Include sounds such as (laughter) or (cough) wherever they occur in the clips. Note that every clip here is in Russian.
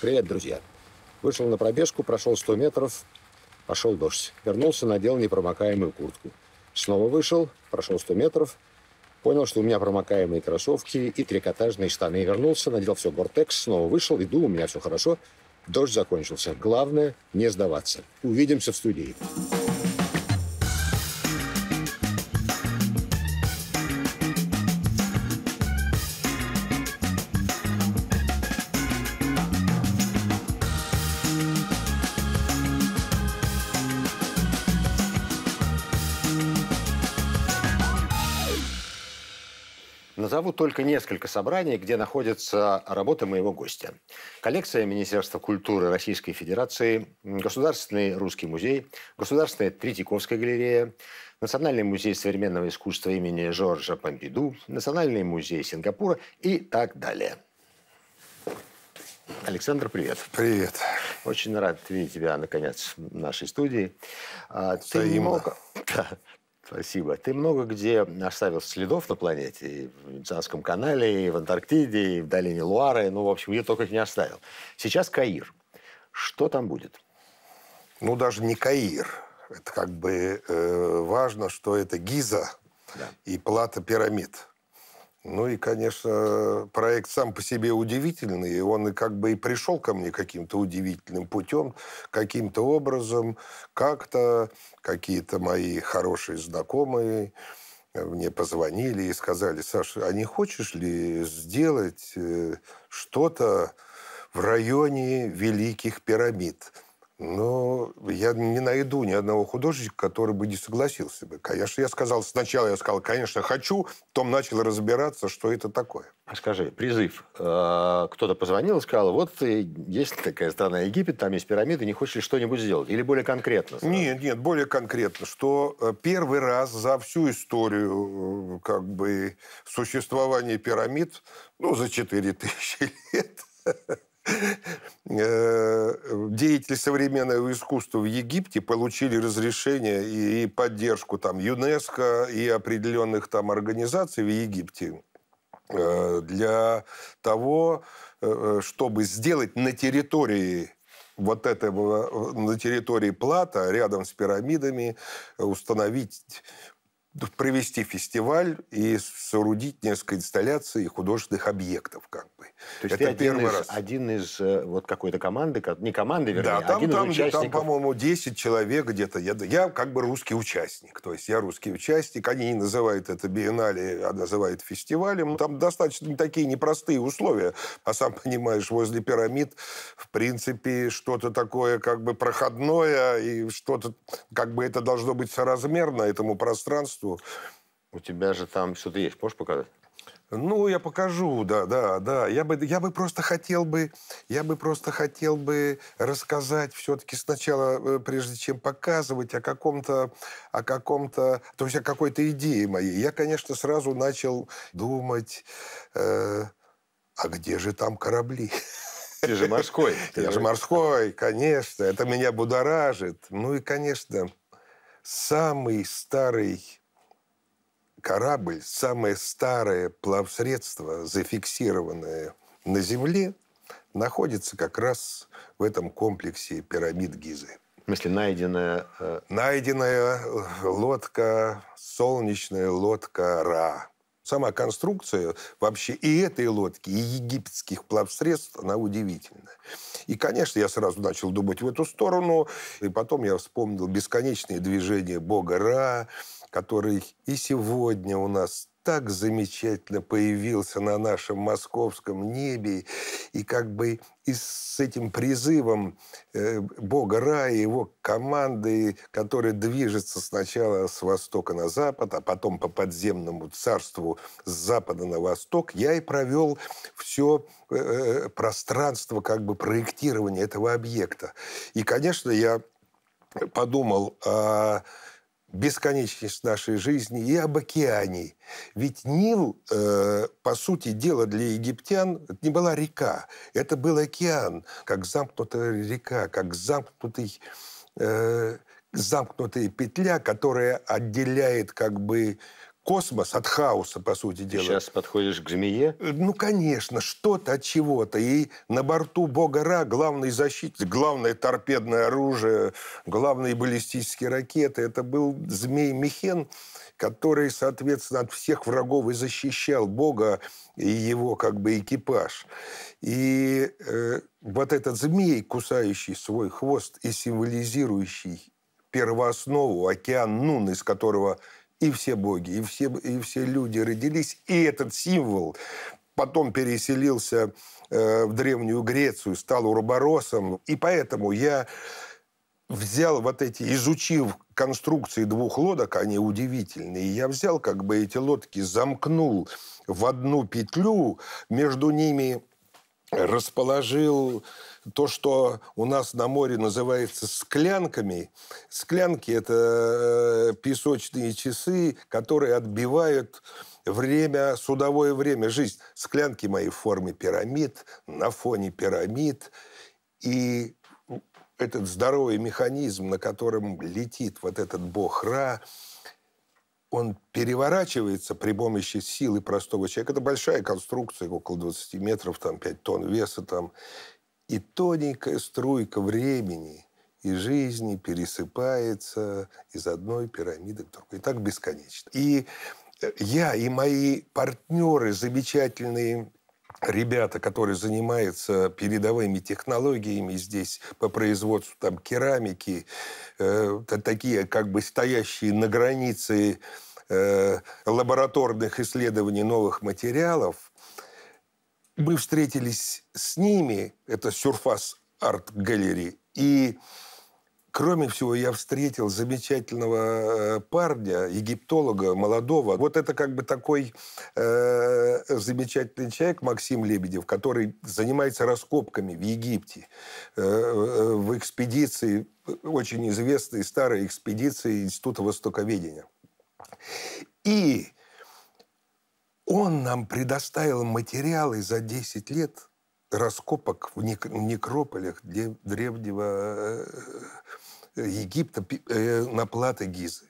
Привет, друзья. Вышел на пробежку, прошел 100 метров, пошел дождь. Вернулся, надел непромокаемую куртку. Снова вышел, прошел 100 метров, понял, что у меня промокаемые кроссовки и трикотажные штаны. Вернулся, надел все гортекс, снова вышел, иду, у меня все хорошо. Дождь закончился. Главное – не сдаваться. Увидимся в студии. назову только несколько собраний, где находятся работы моего гостя. Коллекция Министерства культуры Российской Федерации, Государственный русский музей, Государственная Третьяковская галерея, Национальный музей современного искусства имени Жоржа Помпиду, Национальный музей Сингапура и так далее. Александр, привет. Привет. Очень рад видеть тебя, наконец, в нашей студии. Взаимно. Ты не мог, да, (laughs) Спасибо. Ты много где оставил следов на планете. И в Венецианском канале, и в Антарктиде, и в долине Луары. Ну, в общем, я только их не оставил. Сейчас Каир. Что там будет? Ну, даже не Каир. Это как бы э, важно, что это Гиза да. и плата пирамид. Ну и, конечно, проект сам по себе удивительный. Он как бы и пришел ко мне каким-то удивительным путем, каким-то образом, как-то какие-то мои хорошие знакомые э, мне позвонили и сказали, Саша, а не хочешь ли сделать э, что-то в районе Великих пирамид? Но я не найду ни одного художника, который бы не согласился бы. Конечно, я сказал, сначала я сказал, конечно, хочу, потом начал разбираться, что это такое. А скажи, призыв. Э, кто-то позвонил и сказал, вот есть такая страна Египет, там есть пирамиды, не хочешь ли что-нибудь сделать? Или более конкретно? Сразу? Нет, нет, более конкретно, что э, первый раз за всю историю э, как бы существования пирамид, ну, за 4000 (laughs) лет, Э, деятели современного искусства в Египте получили разрешение и поддержку там ЮНЕСКО и определенных там организаций в Египте э, для того, э, чтобы сделать на территории вот этого, на территории Плата, рядом с пирамидами, установить провести фестиваль и соорудить несколько инсталляций и художественных объектов, как бы. То есть это первый из, раз. Один из э, вот какой-то команды, не команды, вернее, да, там, один там, из участников. Там, по-моему, 10 человек где-то. Я, я как бы русский участник, то есть я русский участник. Они не называют это биеннале, а называют фестивалем. Там достаточно такие непростые условия. А сам понимаешь, возле пирамид, в принципе, что-то такое как бы проходное и что-то как бы это должно быть соразмерно этому пространству что... У тебя же там что-то есть, можешь показать? Ну, я покажу, да, да, да. Я бы, я бы просто хотел бы, я бы просто хотел бы рассказать все-таки сначала, э, прежде чем показывать, о каком-то, о каком-то, то есть о какой-то идее моей. Я, конечно, сразу начал думать, э, а где же там корабли? Ты же морской. Ты (laughs) я же морской, конечно. Это меня будоражит. Ну и, конечно, самый старый корабль, самое старое плавсредство, зафиксированное на Земле, находится как раз в этом комплексе пирамид Гизы. В смысле, найденная... Э, найденная э, лодка, солнечная лодка Ра. Сама конструкция вообще и этой лодки, и египетских плавсредств, она удивительная. И, конечно, я сразу начал думать в эту сторону, и потом я вспомнил бесконечные движения бога Ра, который и сегодня у нас так замечательно появился на нашем московском небе, и как бы и с этим призывом э, Бога Рая, его команды, которая движется сначала с востока на запад, а потом по подземному царству с запада на восток, я и провел все э, э, пространство как бы проектирования этого объекта. И, конечно, я подумал о... А э, бесконечность нашей жизни и об океане. Ведь Нил, э, по сути дела, для египтян это не была река, это был океан, как замкнутая река, как замкнутый, э, замкнутая петля, которая отделяет как бы космос от хаоса, по сути дела. сейчас подходишь к змее? Э, ну, конечно, что-то от чего-то. И на борту Бога Ра главный защитник, главное торпедное оружие, главные баллистические ракеты. Это был змей Михен, который, соответственно, от всех врагов и защищал Бога и его как бы экипаж. И э, вот этот змей, кусающий свой хвост и символизирующий первооснову, океан Нун, из которого и все боги, и все, и все люди родились, и этот символ потом переселился э, в Древнюю Грецию, стал урборосом. И поэтому я взял вот эти, изучив конструкции двух лодок, они удивительные, я взял как бы эти лодки, замкнул в одну петлю, между ними расположил то, что у нас на море называется склянками. Склянки – это э, песочные часы, которые отбивают время, судовое время, жизнь. Склянки мои в форме пирамид, на фоне пирамид. И этот здоровый механизм, на котором летит вот этот бог Ра – он переворачивается при помощи силы простого человека. Это большая конструкция, около 20 метров, там 5 тонн веса. Там. И тоненькая струйка времени и жизни пересыпается из одной пирамиды в другую И так бесконечно. И э, я и мои партнеры, замечательные ребята, которые занимаются передовыми технологиями здесь по производству там, керамики, э, такие как бы стоящие на границе э, лабораторных исследований новых материалов, мы встретились с ними, это Surface Art Gallery, и Кроме всего, я встретил замечательного э, парня, египтолога, молодого. Вот это как бы такой э, замечательный человек, Максим Лебедев, который занимается раскопками в Египте, э, э в экспедиции, очень известной старой экспедиции Института Востоковедения. И он нам предоставил материалы за 10 лет – раскопок в, в некрополях древнего э, Египта э, на плато Гизы.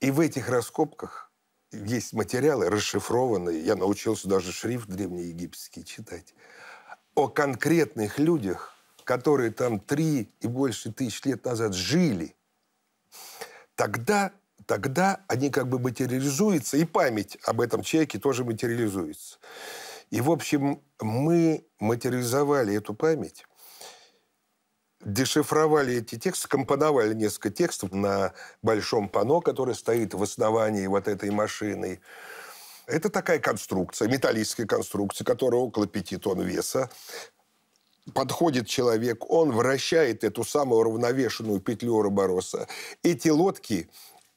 И в этих раскопках есть материалы расшифрованные, я научился даже шрифт древнеегипетский читать, о конкретных людях, которые там три и больше тысяч лет назад жили. Тогда, тогда они как бы материализуются, и память об этом человеке тоже материализуется. И, в общем, мы материализовали эту память – дешифровали эти тексты, компоновали несколько текстов на большом пано, которое стоит в основании вот этой машины. Это такая конструкция, металлическая конструкция, которая около пяти тонн веса. Подходит человек, он вращает эту самую равновешенную петлю Робороса. Эти лодки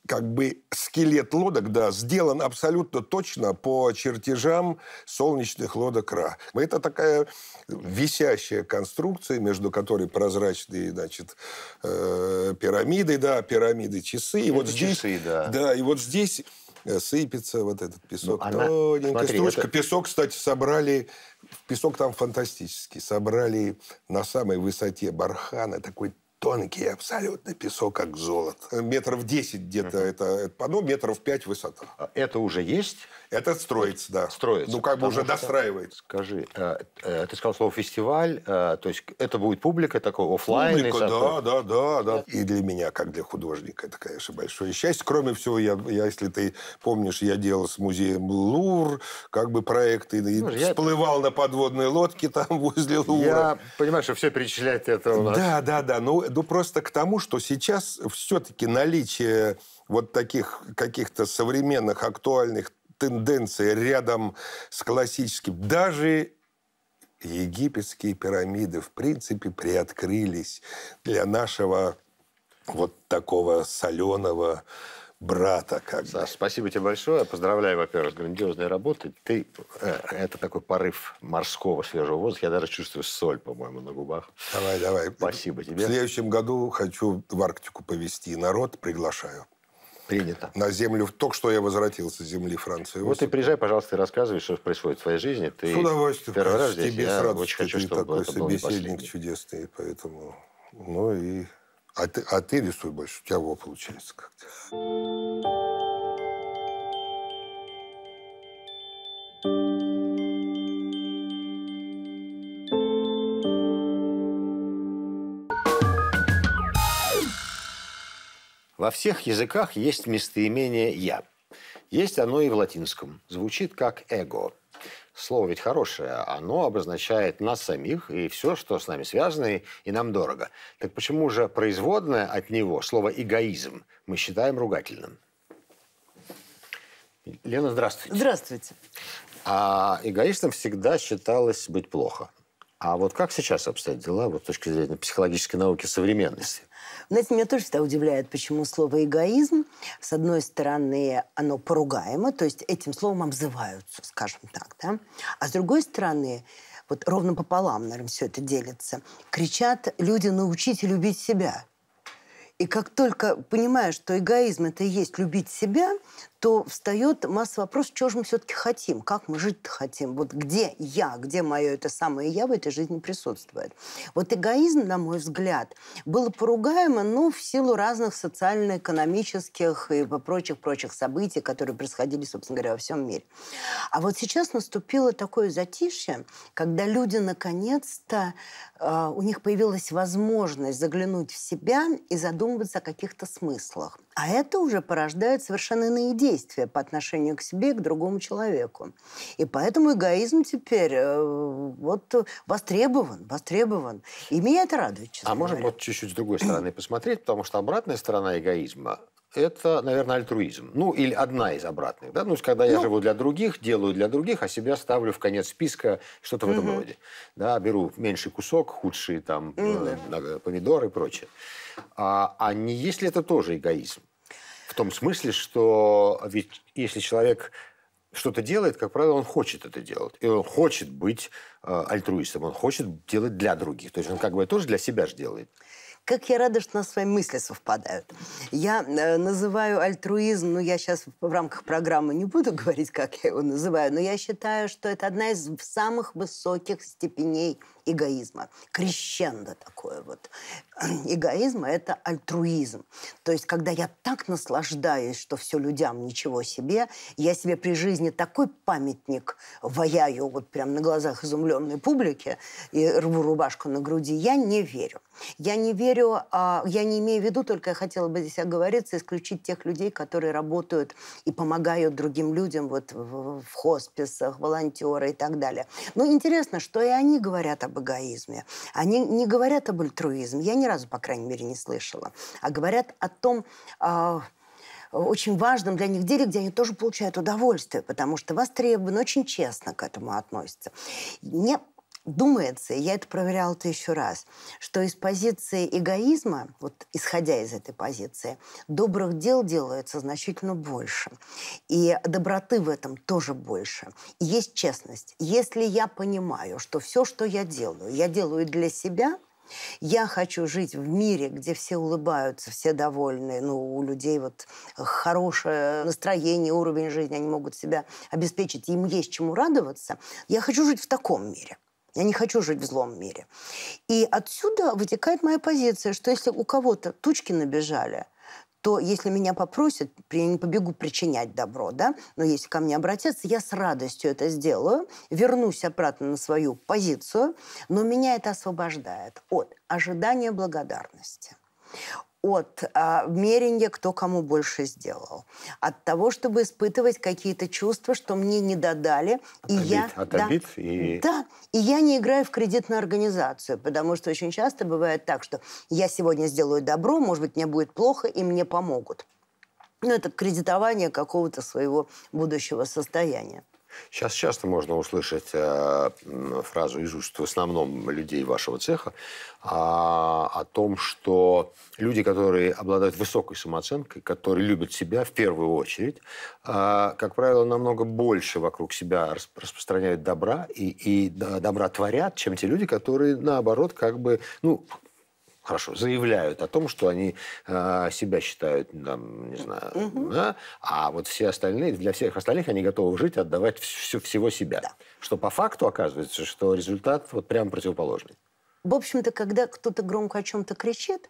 как бы скелет лодок, да, сделан абсолютно точно по чертежам солнечных лодок Ра. Это такая висящая конструкция, между которой прозрачные, значит, э, пирамиды, да, пирамиды часы. И Это вот здесь, да. Да, и вот здесь э, сыпется вот этот песок. Ну, Тоненькая смотри, Это... Песок, кстати, собрали... Песок там фантастический. Собрали на самой высоте бархана такой тонкий абсолютно песок, как золото. Метров 10 где-то uh-huh. это, это, ну, метров 5 высота. А это уже есть? Это строится, да. Строится. Ну, как бы уже что... достраивается. Скажи, э, э, ты сказал слово фестиваль, э, то есть это будет публика такой, офлайн? Публика, да, да, да, да. И для меня, как для художника, это, конечно, большое счастье. Кроме всего, я, я если ты помнишь, я делал с музеем Лур, как бы проекты, и ну, всплывал на подводной лодке там (laughs) возле Лура. Я понимаю, что все перечислять это у нас. Да, да, да. Ну, ну, просто к тому, что сейчас все-таки наличие вот таких каких-то современных, актуальных тенденций рядом с классическим, даже египетские пирамиды, в принципе, приоткрылись для нашего вот такого соленого брата. Как Саш, бы. спасибо тебе большое. Поздравляю, во-первых, с грандиозной работой. Ты, э, это такой порыв морского свежего воздуха. Я даже чувствую соль, по-моему, на губах. Давай, давай. Спасибо тебе. В следующем году хочу в Арктику повезти народ, приглашаю. Принято. На землю, только что я возвратился с земли Франции. Вот ты приезжай, пожалуйста, и рассказывай, что происходит в твоей жизни. Ты с удовольствием. Первый раз здесь. Тебе я с радостью. Очень хочу, чтобы такой собеседник чудесный, поэтому... Ну и а ты, а ты рисуй больше, у тебя во получается как-то. Во всех языках есть местоимение «я». Есть оно и в латинском. Звучит как «эго». Слово ведь хорошее, оно обозначает нас самих и все, что с нами связано и нам дорого. Так почему же производное от него слово «эгоизм» мы считаем ругательным? Лена, здравствуйте. Здравствуйте. А эгоистом всегда считалось быть плохо. А вот как сейчас обстоят дела вот, с точки зрения психологической науки современности? Знаете, меня тоже всегда удивляет, почему слово «эгоизм», с одной стороны, оно поругаемо, то есть этим словом обзываются, скажем так, да? А с другой стороны, вот ровно пополам, наверное, все это делится, кричат люди «научите любить себя». И как только понимаешь, что эгоизм – это и есть любить себя, то встает масса вопросов, чего же мы все-таки хотим, как мы жить-то хотим, вот где я, где мое это самое я в этой жизни присутствует. Вот эгоизм, на мой взгляд, был поругаемо, но в силу разных социально-экономических и прочих-прочих событий, которые происходили, собственно говоря, во всем мире. А вот сейчас наступило такое затишье, когда люди наконец-то, э, у них появилась возможность заглянуть в себя и задумываться о каких-то смыслах. А это уже порождает совершенно иные идеи действия по отношению к себе и к другому человеку. И поэтому эгоизм теперь э, вот востребован, востребован. И меня это радует, честно А можем вот чуть-чуть с другой стороны посмотреть, потому что обратная сторона эгоизма это, наверное, альтруизм. Ну, или одна из обратных. Да? Ну, когда я ну... живу для других, делаю для других, а себя ставлю в конец списка, что-то угу. в этом роде. Да, беру меньший кусок, худшие там угу. помидоры и прочее. А, а не есть ли это тоже эгоизм? В том смысле, что ведь если человек что-то делает, как правило, он хочет это делать. И он хочет быть э, альтруистом, он хочет делать для других. То есть он как бы тоже для себя же делает. Как я рада, что у нас с вами мысли совпадают. Я э, называю альтруизм, ну, я сейчас в рамках программы не буду (laughs) говорить, как я его называю, но я считаю, что это одна из самых высоких степеней эгоизма. Крещендо такое вот. (clears throat) Эгоизм – это альтруизм. То есть, когда я так наслаждаюсь, что все людям, ничего себе, я себе при жизни такой памятник ваяю вот прям на глазах изумленной публики и рву рубашку на груди, я не верю. Я не верю говорю, а, я не имею в виду, только я хотела бы здесь оговориться, исключить тех людей, которые работают и помогают другим людям вот в, в хосписах, волонтеры и так далее. Но ну, интересно, что и они говорят об эгоизме. Они не говорят об альтруизме. Я ни разу, по крайней мере, не слышала. А говорят о том а, очень важном для них деле, где они тоже получают удовольствие, потому что востребованы, очень честно к этому относятся. Мне думается, я это проверяла то еще раз, что из позиции эгоизма, вот исходя из этой позиции, добрых дел делается значительно больше. И доброты в этом тоже больше. И есть честность. Если я понимаю, что все, что я делаю, я делаю для себя – я хочу жить в мире, где все улыбаются, все довольны. Ну, у людей вот хорошее настроение, уровень жизни, они могут себя обеспечить, им есть чему радоваться. Я хочу жить в таком мире. Я не хочу жить в злом мире. И отсюда вытекает моя позиция, что если у кого-то тучки набежали, то если меня попросят, я не побегу причинять добро, да, но если ко мне обратятся, я с радостью это сделаю, вернусь обратно на свою позицию, но меня это освобождает от ожидания благодарности от а, мерения, кто кому больше сделал, от того, чтобы испытывать какие-то чувства, что мне не додали, от и обид, я от да, и да, и я не играю в кредитную организацию, потому что очень часто бывает так, что я сегодня сделаю добро, может быть, мне будет плохо, и мне помогут. Ну, это кредитование какого-то своего будущего состояния. Сейчас часто можно услышать э, фразу из уст в основном людей вашего цеха э, о том, что люди, которые обладают высокой самооценкой, которые любят себя в первую очередь, э, как правило, намного больше вокруг себя распространяют добра и, и добра творят, чем те люди, которые, наоборот, как бы, ну, хорошо, заявляют о том, что они э, себя считают, там, не знаю, угу. да, а вот все остальные, для всех остальных они готовы жить, отдавать все, всего себя. Да. Что по факту оказывается, что результат вот прямо противоположный. В общем-то, когда кто-то громко о чем-то кричит,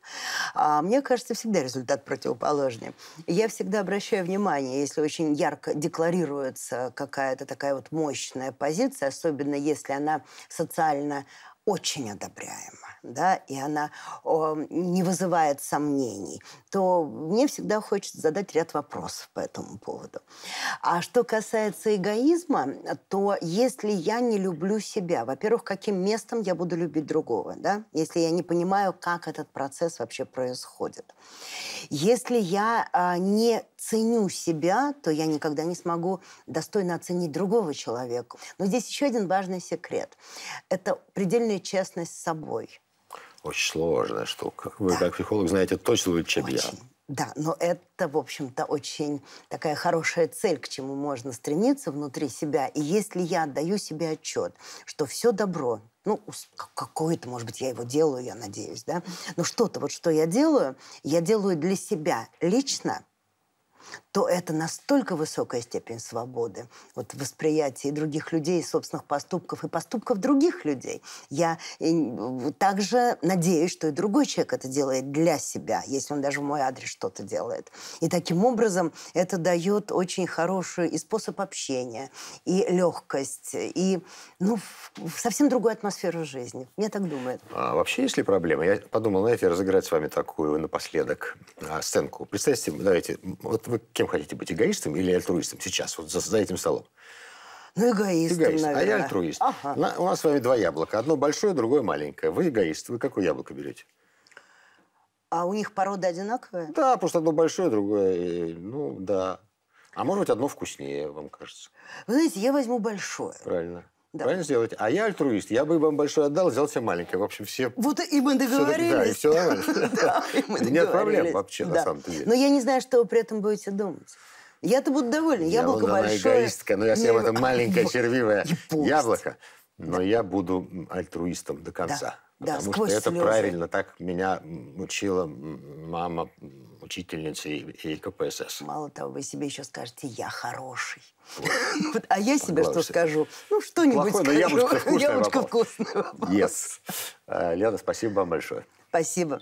а, мне кажется, всегда результат противоположный. Я всегда обращаю внимание, если очень ярко декларируется какая-то такая вот мощная позиция, особенно если она социально очень одобряема, да, и она о, эм, не вызывает сомнений, то мне всегда хочется задать ряд вопросов по этому поводу. А что касается эгоизма, то если я не люблю себя, во-первых, каким местом я буду любить другого, да, если я не понимаю, как этот процесс вообще происходит. Если я а, не ценю себя, то я никогда не смогу достойно оценить другого человека. Но здесь еще один важный секрет. Это предельная честность с собой. Очень сложная штука. Вы да. как психолог знаете точно лучше, чем Очень. я. Да, но это, в общем-то, очень такая хорошая цель, к чему можно стремиться внутри себя. И если я отдаю себе отчет, что все добро, ну, какое-то, может быть, я его делаю, я надеюсь, да, но что-то вот, что я делаю, я делаю для себя лично, то это настолько высокая степень свободы, вот восприятие других людей, собственных поступков и поступков других людей. Я э, также надеюсь, что и другой человек это делает для себя, если он даже в мой адрес что-то делает. И таким образом это дает очень хороший и способ общения, и легкость, и ну, совсем другую атмосферу жизни. мне так думаю. А вообще есть ли проблема? Я подумал, знаете, разыграть с вами такую напоследок а, сценку. Представьте, давайте, вот вы кем хотите быть, эгоистом или альтруистом сейчас, вот за, за этим столом? Ну, эгоист. Эгоист, наверное. а я альтруист. Ага. На, у нас с вами два яблока. Одно большое, другое маленькое. Вы эгоист. Вы какое яблоко берете? А у них порода одинаковая? Да, просто одно большое, другое, э, ну, да. А может быть, одно вкуснее, вам кажется? Вы знаете, я возьму большое. Правильно. Да. Правильно сделать? А я альтруист. Я бы вам большой отдал, взял себе маленькое. В общем, все... Вот и мы договорились. Все, да, и все нормально. (laughs) Да, и мы Нет проблем вообще, на самом деле. Но я не знаю, что вы при этом будете думать. Я-то буду довольна. Я, Яблоко ну, большое. эгоистка, но я съем это маленькое червивое яблоко. Но я буду альтруистом до конца. Да. Потому да, что это правильно, так меня учила мама, учительницей и КПСС. Мало того, вы себе еще скажете, я хороший. (laughs) Вот. А я себе что скажу? Ну, что-нибудь скажу. Яблочко вкусное. Яблочко вкусное. Yes. Э, Лена, спасибо вам большое. Спасибо.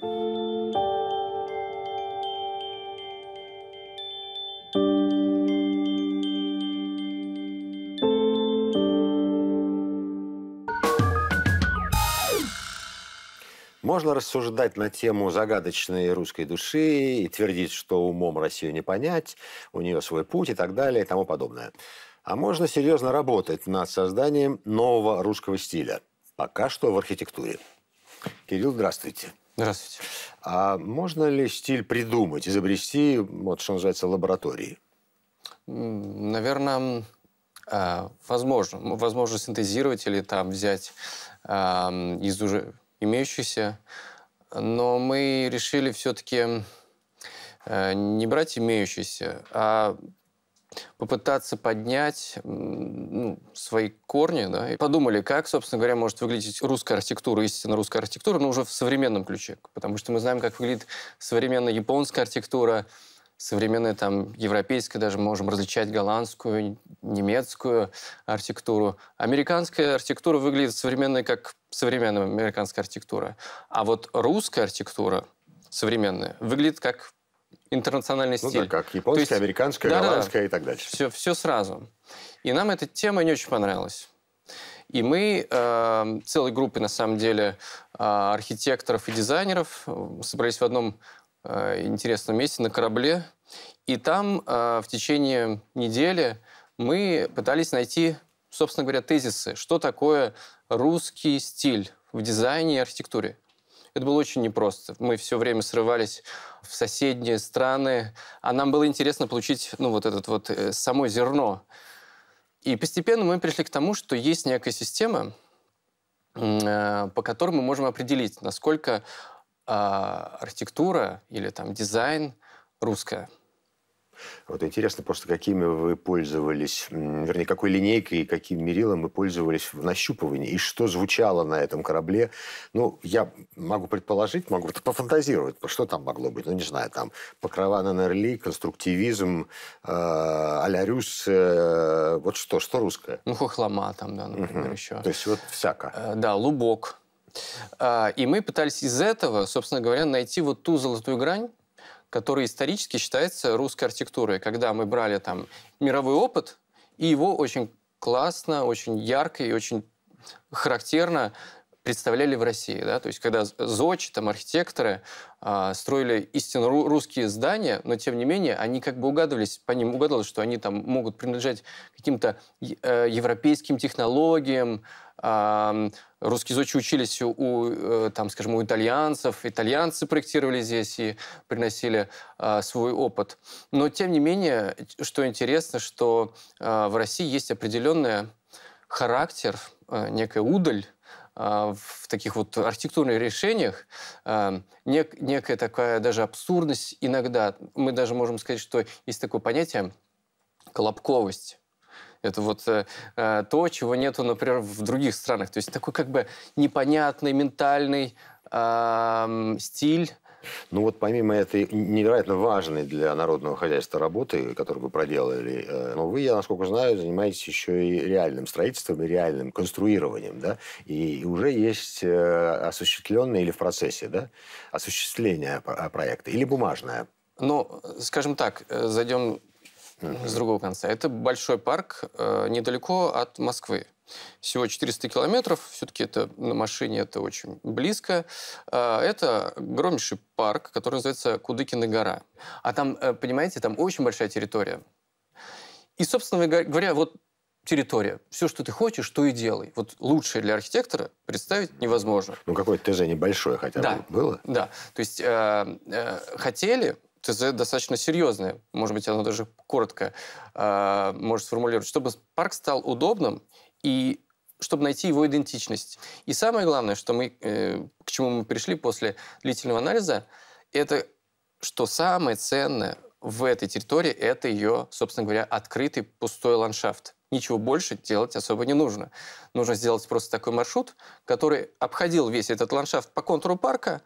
можно рассуждать на тему загадочной русской души и твердить, что умом Россию не понять, у нее свой путь и так далее и тому подобное. А можно серьезно работать над созданием нового русского стиля, пока что в архитектуре. Кирилл, здравствуйте. Здравствуйте. А можно ли стиль придумать, изобрести, вот что называется, лаборатории? Наверное, а, возможно. Возможно синтезировать или там взять а, из уже имеющихся, но мы решили все-таки э, не брать имеющиеся, а попытаться поднять ну, свои корни, да, и подумали, как, собственно говоря, может выглядеть русская архитектура, истинно русская архитектура, но уже в современном ключе, потому что мы знаем, как выглядит современная японская архитектура, Современная там, европейская даже можем различать голландскую, немецкую архитектуру. Американская архитектура выглядит современной, как современная американская архитектура. А вот русская архитектура современная выглядит как интернациональный стиль. Ну да, как японская, есть, американская, да, голландская да, и так дальше. Все, все сразу. И нам эта тема не очень понравилась. И мы э, целой группой, на самом деле, э, архитекторов и дизайнеров э, собрались в одном Э, интересном месте на корабле. И там э, в течение недели мы пытались найти, собственно говоря, тезисы, что такое русский стиль в дизайне и архитектуре. Это было очень непросто. Мы все время срывались в соседние страны, а нам было интересно получить ну, вот это вот э, само зерно. И постепенно мы пришли к тому, что есть некая система, по которой мы можем определить, насколько а, архитектура или там дизайн русская. Вот интересно просто, какими вы пользовались, вернее, какой линейкой и каким мерилом вы пользовались в нащупывании, и что звучало на этом корабле. Ну, я могу предположить, могу (laughs) пофантазировать, что там могло быть. Ну, не знаю, там покрова на Нерли, конструктивизм, э, а-ля Рюс, вот что, что русское? Ну, хохлома там, да, например, угу. еще. То есть вот всяко. Э, да, лубок. А, и мы пытались из этого, собственно говоря, найти вот ту золотую грань, которая исторически считается русской архитектурой, когда мы брали там мировой опыт и его очень классно, очень ярко и очень характерно представляли в России. Да? То есть когда зодчи, там, архитекторы э, строили истинно русские здания, но тем не менее они как бы угадывались, по ним угадывалось, что они там могут принадлежать каким-то э, европейским технологиям, русские учились у, э, там, скажем, у итальянцев, итальянцы проектировали здесь и приносили а, свой опыт. Но, тем не менее, что интересно, что а, в России есть определенный характер, э, некая удаль, а, в таких вот архитектурных решениях нек, некая такая даже абсурдность иногда. Мы даже можем сказать, что есть такое понятие «колобковость». Это вот э, э, то, чего нету, например, в других странах. То есть такой как бы непонятный ментальный э, стиль. Ну вот помимо этой невероятно важной для народного хозяйства работы, которую вы проделали, э, но ну вы, я насколько знаю, занимаетесь еще и реальным строительством и реальным конструированием, да, и уже есть э, осуществленное или в процессе, да, осуществление а, а, проекта или бумажное. Ну, скажем так, зайдем с другого конца. Это большой парк э, недалеко от Москвы. Всего 400 километров, все-таки это на машине это очень близко. Э, это громейший парк, который называется Кудыкина гора. А там, э, понимаете, там очень большая территория. И, собственно говоря, вот территория. Все, что ты хочешь, то и делай. Вот лучшее для архитектора представить невозможно. Ну, какое-то ТЖ небольшое хотя бы было. Да. То есть э, э, хотели ТЗ достаточно серьезное, может быть, оно даже коротко э, а, может сформулировать, чтобы парк стал удобным и чтобы найти его идентичность. И самое главное, что мы, э, к чему мы пришли после длительного анализа, это что самое ценное в этой территории – это ее, собственно говоря, открытый пустой ландшафт. Ничего больше делать особо не нужно. Нужно сделать просто такой маршрут, который обходил весь этот ландшафт по контуру парка,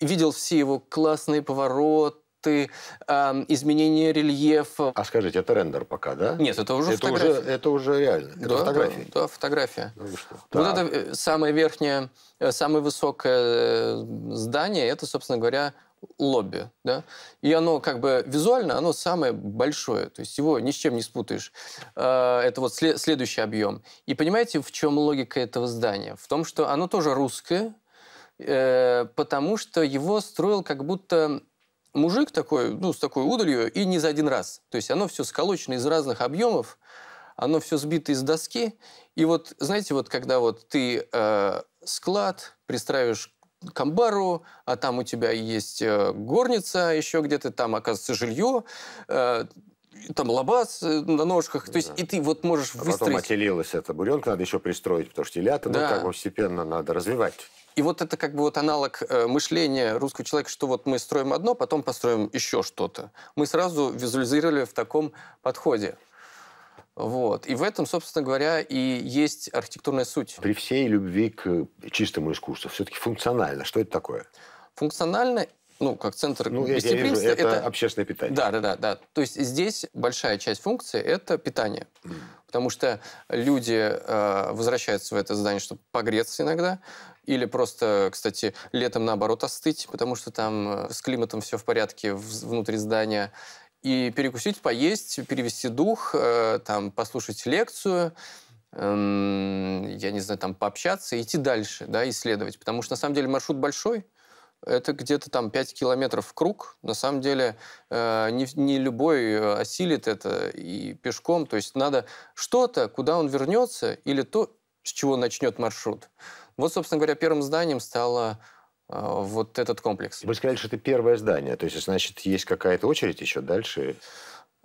видел все его классные повороты, карты, э, эм, изменение рельефа. А скажите, это рендер пока, да? Нет, это уже это фотография. Уже, это уже реально, это да, фотография. Да, да фотография. Ну, что? Вот так. это э, самое верхнее, э, самое высокое э, здание, это, собственно говоря, лобби, да, и оно как бы визуально, оно самое большое, то есть его ни с чем не спутаешь. Это вот след следующий объем. И понимаете, в чем логика этого здания? В том, что оно тоже русское, потому что его строил как будто мужик такой, ну, с такой удалью, и не за один раз. То есть оно все сколочено из разных объемов, оно все сбито из доски. И вот, знаете, вот когда вот ты э, склад пристраиваешь к амбару, а там у тебя есть э, горница, еще где-то там, оказывается, жилье, э, там лобаз э, на ножках, то да. есть и ты вот можешь а выстроить... потом отелилась эта буренка, надо еще пристроить, потому что телята, ну, да. ну, как постепенно надо развивать и вот это как бы вот аналог э, мышления русского человека, что вот мы строим одно, потом построим еще что-то. Мы сразу визуализировали в таком подходе. Вот. И в этом, собственно говоря, и есть архитектурная суть. При всей любви к э, чистому искусству, все-таки функционально. Что это такое? Функционально ну, как центр ну, гостеприимства. Я вижу, это, это общественное питание. Да, да, да, да. То есть здесь большая часть функции – это питание. Mm. Потому что люди э, возвращаются в это здание, чтобы погреться иногда. Или просто, кстати, летом наоборот остыть, потому что там э, с климатом все в порядке внутри здания. И перекусить, поесть, перевести дух, э, там, послушать лекцию эм, я не знаю, там пообщаться идти дальше, да, исследовать. Потому что на самом деле маршрут большой, это где-то там 5 километров в круг. На самом деле э, не, не любой осилит это и пешком. То есть надо что-то, куда он вернется, или то, с чего начнет маршрут. Вот, собственно говоря, первым зданием стало э, вот этот комплекс. Вы сказали, что это первое здание, то есть, значит, есть какая-то очередь еще дальше?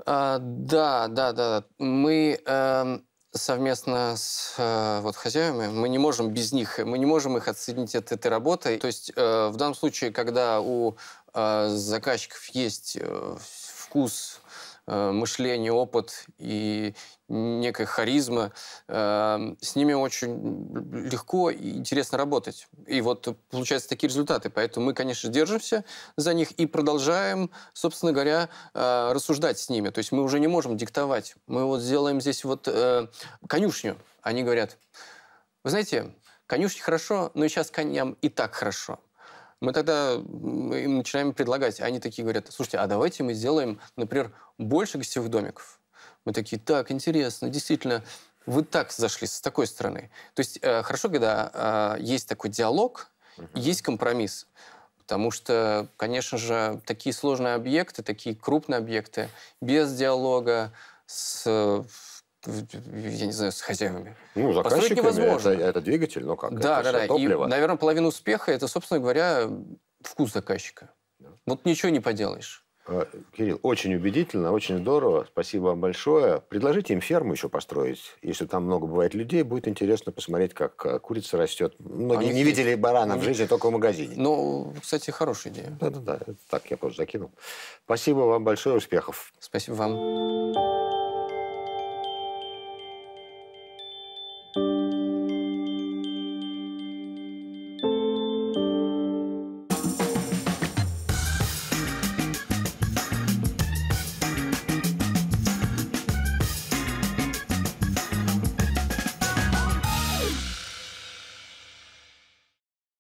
А, да, да, да. Мы э, совместно с э, вот хозяевами, мы не можем без них, мы не можем их отсоединить от этой работы. То есть э, в данном случае, когда у э, заказчиков есть э, вкус Э, мышление, опыт и некая харизма. Эм, с ними очень легко и интересно работать. И вот э, получаются такие результаты. Поэтому мы, конечно, держимся за них и продолжаем, собственно говоря, э, рассуждать с ними. То есть мы уже не можем диктовать. Мы вот сделаем здесь вот конюшню. Они говорят, вы знаете, конюшни хорошо, но сейчас коням и так хорошо мы тогда им начинаем предлагать. Они такие говорят, слушайте, а давайте мы сделаем, например, больше гостевых домиков. Мы такие, так, интересно, действительно, вы так зашли с такой стороны. То есть э, хорошо, когда э, есть такой диалог, угу. есть компромисс. Потому что, конечно же, такие сложные объекты, такие крупные объекты без диалога с я не знаю, с хозяевами. Ну, заказчиками невозможно. Это, это двигатель, но как? Да, это да, да. Топливо. И, наверное, половина успеха – это, собственно говоря, вкус заказчика. Да. Вот ничего не поделаешь. А, Кирилл, очень убедительно, очень здорово. Спасибо вам большое. Предложите им ферму еще построить. Если там много бывает людей, будет интересно посмотреть, как э, курица растет. Многие а не видели есть. барана в жизни, только в магазине. Ну, кстати, хорошая идея. Да-да-да. Так, я просто закинул. Спасибо вам большое. Успехов. Спасибо вам.